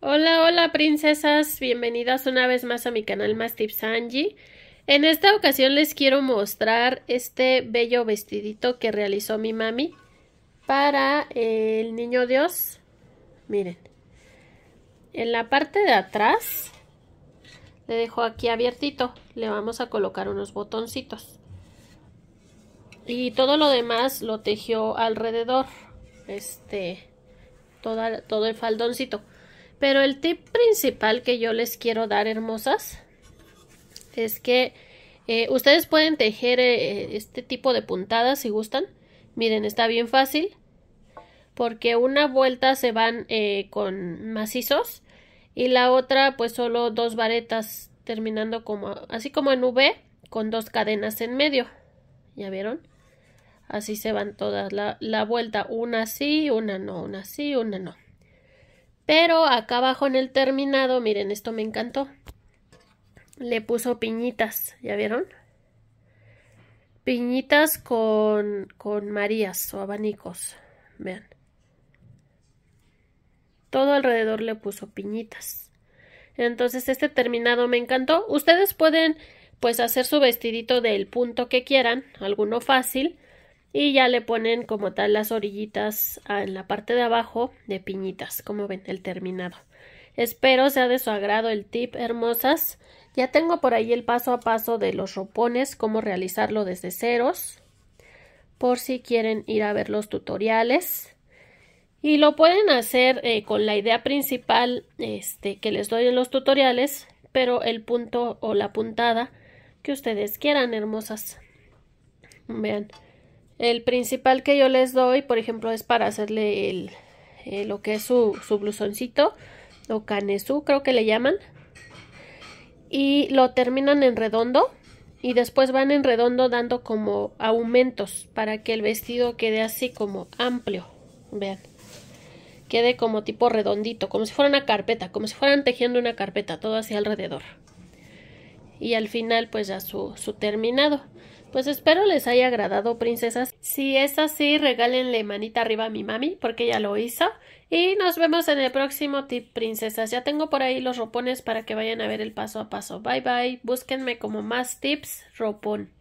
Hola, hola princesas, bienvenidas una vez más a mi canal Más Tips Angie. En esta ocasión les quiero mostrar este bello vestidito que realizó mi mami para el niño Dios. Miren, en la parte de atrás le dejo aquí abiertito, le vamos a colocar unos botoncitos. Y todo lo demás lo tejió alrededor, este, todo el faldoncito. Pero el tip principal que yo les quiero dar, hermosas, es que eh, ustedes pueden tejer eh, este tipo de puntadas si gustan. Miren, está bien fácil porque una vuelta se van eh, con macizos y la otra pues solo dos varetas terminando como así como en V con dos cadenas en medio. ¿Ya vieron? Así se van todas la, la vuelta, una sí, una no, una sí, una no. Pero acá abajo en el terminado, miren, esto me encantó. Le puso piñitas, ¿ya vieron? Piñitas con, con marías o abanicos, vean. Todo alrededor le puso piñitas. Entonces este terminado me encantó. Ustedes pueden pues hacer su vestidito del punto que quieran, alguno fácil y ya le ponen como tal las orillitas en la parte de abajo de piñitas, como ven el terminado. Espero sea de su agrado el tip, hermosas. Ya tengo por ahí el paso a paso de los ropones, cómo realizarlo desde ceros, por si quieren ir a ver los tutoriales. Y lo pueden hacer eh, con la idea principal este, que les doy en los tutoriales, pero el punto o la puntada que ustedes quieran, hermosas. Vean. El principal que yo les doy, por ejemplo, es para hacerle eh, lo que es su, blusoncito o canesú, creo que le llaman. Y lo terminan en redondo y después van en redondo dando como aumentos para que el vestido quede así como amplio. Vean. Quede como tipo redondito, como si fuera una carpeta, como si fueran tejiendo una carpeta, todo así alrededor. Y al final pues ya su terminado. Pues espero les haya agradado, princesas. Si es así, regálenle manita arriba a mi mami, porque ella lo hizo. Y nos vemos en el próximo tip, princesas. Ya tengo por ahí los ropones para que vayan a ver el paso a paso. Bye bye. Búsquenme como más tips ropón.